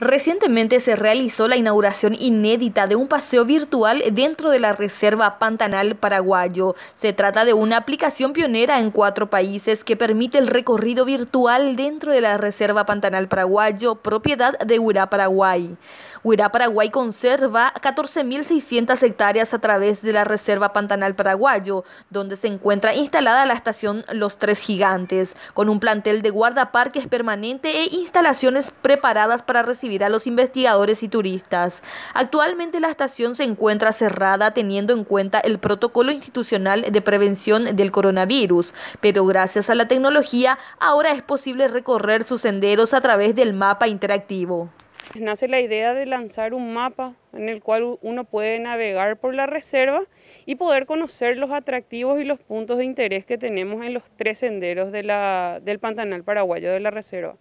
Recientemente se realizó la inauguración inédita de un paseo virtual dentro de la Reserva Pantanal Paraguayo. Se trata de una aplicación pionera en cuatro países que permite el recorrido virtual dentro de la Reserva Pantanal Paraguayo, propiedad de Huirá Paraguay. Huirá Paraguay conserva 14.600 hectáreas a través de la Reserva Pantanal Paraguayo, donde se encuentra instalada la estación Los Tres Gigantes, con un plantel de guardaparques permanente e instalaciones preparadas para recibir a los investigadores y turistas. Actualmente la estación se encuentra cerrada teniendo en cuenta el protocolo institucional de prevención del coronavirus, pero gracias a la tecnología ahora es posible recorrer sus senderos a través del mapa interactivo. Pues nace la idea de lanzar un mapa en el cual uno puede navegar por la reserva y poder conocer los atractivos y los puntos de interés que tenemos en los tres senderos de la, del Pantanal Paraguayo de la Reserva.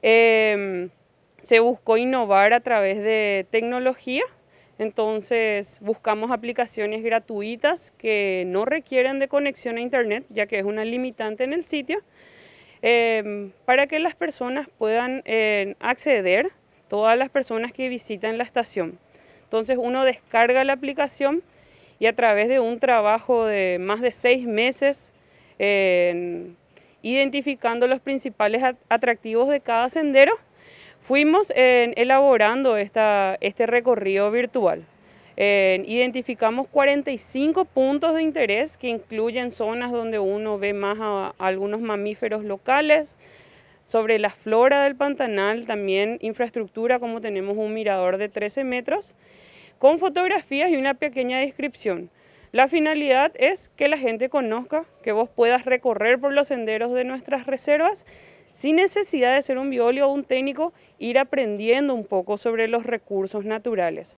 Em, se buscó innovar a través de tecnología, entonces buscamos aplicaciones gratuitas que no requieren de conexión a internet, ya que es una limitante en el sitio, em, para que las personas puedan em, acceder, todas las personas que visitan la estación. Entonces uno descarga la aplicación y a través de un trabajo de más de seis meses, em, identificando los principales atractivos de cada sendero, Fuimos elaborando esta, este recorrido virtual. identificamos 45 puntos de interés que incluyen zonas donde uno ve más a algunos mamíferos locales, sobre la flora del Pantanal, también infraestructura, como tenemos un mirador de 13 metros, con fotografías y una pequeña descripción. La finalidad es que la gente conozca, que vos puedas recorrer por los senderos de nuestras reservas sin necesidad de ser un biólogo o un técnico, ir aprendiendo un poco sobre los recursos naturales.